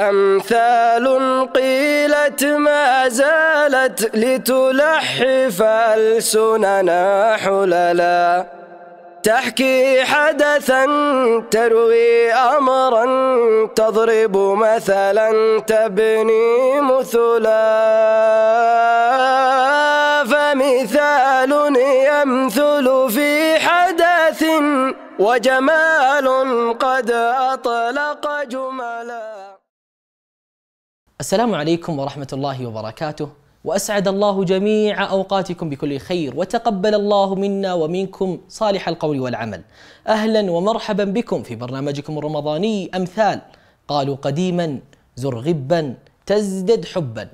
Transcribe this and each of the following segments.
أمثال قيلت ما زالت لتلحف ألسننا حللا تحكي حدثا تروي أمرا تضرب مثلا تبني مثلا فمثال يمثل في حدث وجمال قد أطلق جملا السلام عليكم ورحمة الله وبركاته وأسعد الله جميع أوقاتكم بكل خير وتقبل الله منا ومنكم صالح القول والعمل أهلا ومرحبا بكم في برنامجكم الرمضاني أمثال قالوا قديما زر غبا تزدد حبا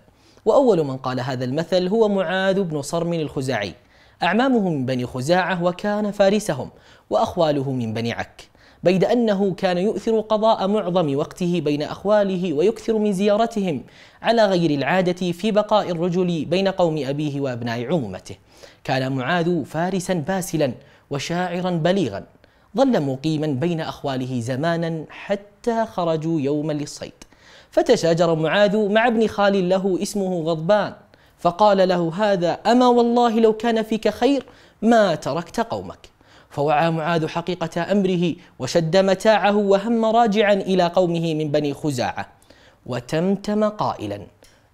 وأول من قال هذا المثل هو معاذ بن صرم الخزاعي أعمامه من بني خزاعة وكان فارسهم وأخواله من بني عك بيد أنه كان يؤثر قضاء معظم وقته بين أخواله ويكثر من زيارتهم على غير العادة في بقاء الرجل بين قوم أبيه وأبناء عمومته كان معاذ فارسا باسلا وشاعرا بليغا ظل مقيما بين أخواله زمانا حتى خرجوا يوما للصيد فتشاجر معاذ مع ابن خال له اسمه غضبان فقال له هذا أما والله لو كان فيك خير ما تركت قومك فوعى معاذ حقيقة أمره وشد متاعه وهم راجعا إلى قومه من بني خزاعة وتمتم قائلا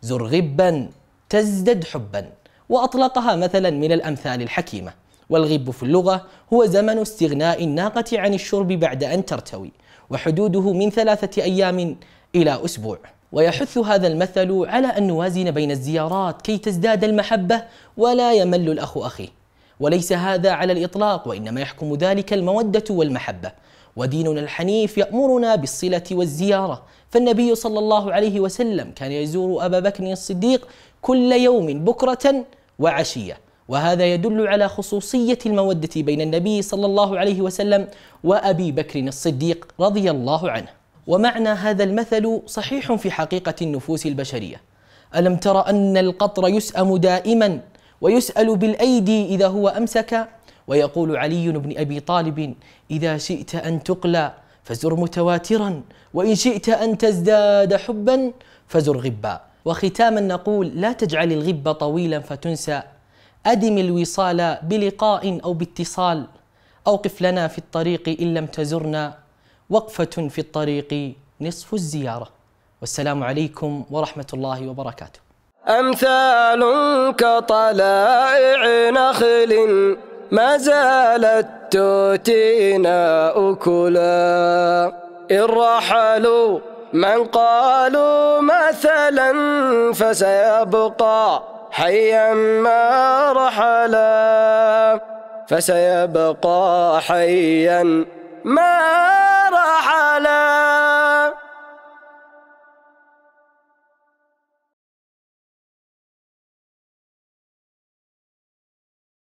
زر غبا تزدد حبا وأطلقها مثلا من الأمثال الحكيمة والغب في اللغة هو زمن استغناء الناقة عن الشرب بعد أن ترتوي وحدوده من ثلاثة أيام إلى أسبوع ويحث هذا المثل على أن نوازن بين الزيارات كي تزداد المحبة ولا يمل الأخ أخيه وليس هذا على الإطلاق وإنما يحكم ذلك المودة والمحبة وديننا الحنيف يأمرنا بالصلة والزيارة فالنبي صلى الله عليه وسلم كان يزور أبا بكر الصديق كل يوم بكرة وعشية وهذا يدل على خصوصية المودة بين النبي صلى الله عليه وسلم وأبي بكر الصديق رضي الله عنه ومعنى هذا المثل صحيح في حقيقة النفوس البشرية ألم تر أن القطر يسأم دائما ويسأل بالأيدي إذا هو أمسك ويقول علي بن أبي طالب إذا شئت أن تقلى فزر متواترا وإن شئت أن تزداد حبا فزر غبا وختاما نقول لا تجعل الغب طويلا فتنسى أدم الوصال بلقاء أو باتصال أوقف لنا في الطريق إن لم تزرنا وقفة في الطريق نصف الزيارة والسلام عليكم ورحمة الله وبركاته أمثال كطلائع نخل ما زالت تؤتينا أكلا إن رحلوا من قالوا مثلا فسيبقى حيا ما رحلا فسيبقى حيا ما رحلا